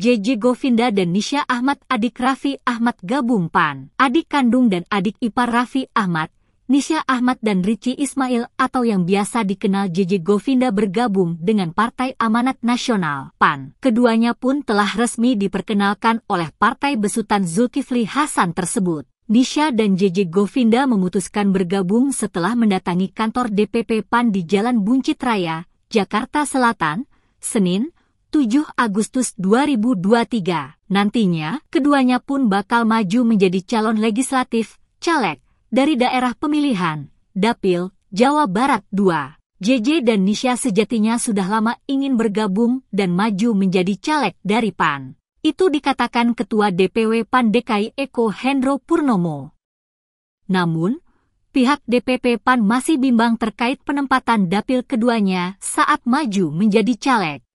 JJ Govinda dan Nisha Ahmad adik Raffi Ahmad gabung PAN. Adik kandung dan adik ipar Raffi Ahmad, Nisha Ahmad dan Ricci Ismail atau yang biasa dikenal JJ Govinda bergabung dengan Partai Amanat Nasional PAN. Keduanya pun telah resmi diperkenalkan oleh Partai Besutan Zulkifli Hasan tersebut. Nisha dan JJ Govinda memutuskan bergabung setelah mendatangi kantor DPP PAN di Jalan Buncit Raya, Jakarta Selatan, Senin, 7 Agustus 2023. Nantinya, keduanya pun bakal maju menjadi calon legislatif, caleg, dari daerah pemilihan, Dapil, Jawa Barat 2. JJ dan Nisha sejatinya sudah lama ingin bergabung dan maju menjadi caleg dari PAN. Itu dikatakan Ketua DPW PAN DKI Eko Hendro Purnomo. Namun, pihak DPP PAN masih bimbang terkait penempatan dapil keduanya saat maju menjadi caleg.